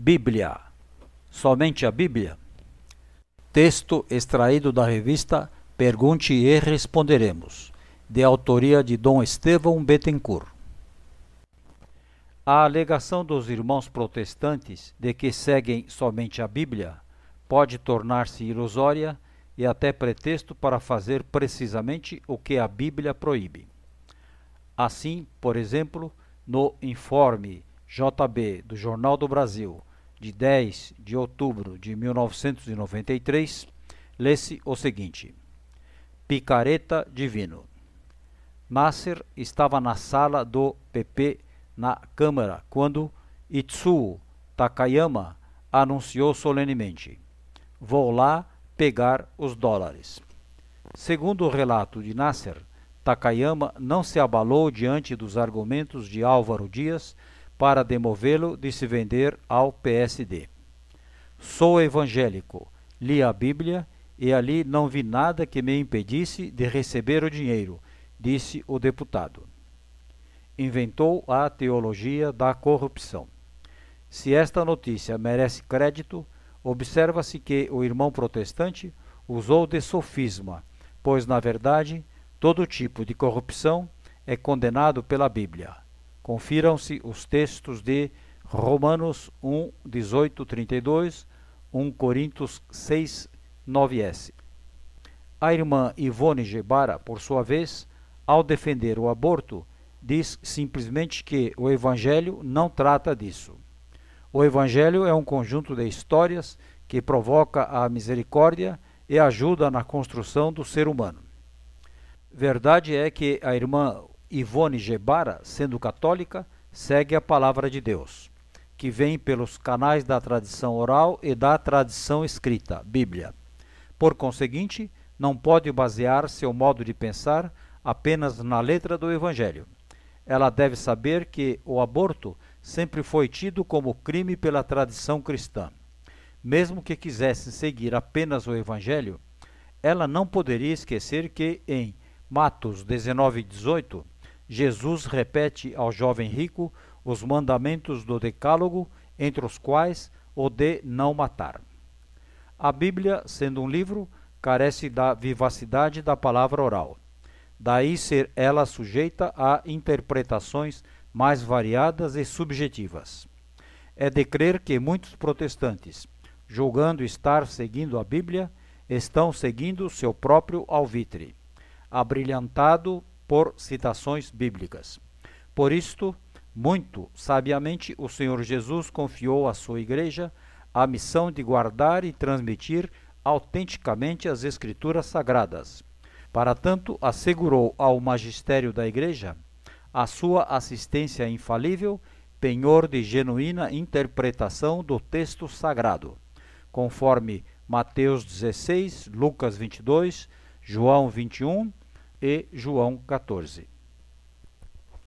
Bíblia. Somente a Bíblia. Texto extraído da revista Pergunte e Responderemos, de autoria de Dom Estevão Bettencourt. A alegação dos irmãos protestantes de que seguem somente a Bíblia pode tornar-se ilusória e até pretexto para fazer precisamente o que a Bíblia proíbe. Assim, por exemplo, no informe JB do Jornal do Brasil, de 10 de outubro de 1993, lê-se o seguinte: Picareta Divino. Nasser estava na sala do PP na Câmara quando Itsuo Takayama anunciou solenemente: Vou lá pegar os dólares. Segundo o relato de Nasser, Takayama não se abalou diante dos argumentos de Álvaro Dias para demovê-lo de se vender ao PSD. Sou evangélico, li a Bíblia e ali não vi nada que me impedisse de receber o dinheiro, disse o deputado. Inventou a teologia da corrupção. Se esta notícia merece crédito, observa-se que o irmão protestante usou de sofisma, pois, na verdade, todo tipo de corrupção é condenado pela Bíblia. Confiram-se os textos de Romanos 1, 18, 32, 1 Coríntios 6, 9s. A irmã Ivone Gebara, por sua vez, ao defender o aborto, diz simplesmente que o Evangelho não trata disso. O Evangelho é um conjunto de histórias que provoca a misericórdia e ajuda na construção do ser humano. Verdade é que a irmã Ivone Gebara, sendo católica, segue a palavra de Deus, que vem pelos canais da tradição oral e da tradição escrita, Bíblia. Por conseguinte, não pode basear seu modo de pensar apenas na letra do Evangelho. Ela deve saber que o aborto sempre foi tido como crime pela tradição cristã. Mesmo que quisesse seguir apenas o Evangelho, ela não poderia esquecer que, em Matos 19, 18, Jesus repete ao jovem rico os mandamentos do Decálogo, entre os quais o de não matar. A Bíblia, sendo um livro, carece da vivacidade da palavra oral. Daí ser ela sujeita a interpretações mais variadas e subjetivas. É de crer que muitos protestantes, julgando estar seguindo a Bíblia, estão seguindo seu próprio alvitre, abrilhantado por citações bíblicas. Por isto, muito sabiamente, o Senhor Jesus confiou à sua igreja a missão de guardar e transmitir autenticamente as Escrituras Sagradas. Para tanto, assegurou ao magistério da igreja a sua assistência infalível, penhor de genuína interpretação do texto sagrado, conforme Mateus 16, Lucas 22, João 21 e João 14.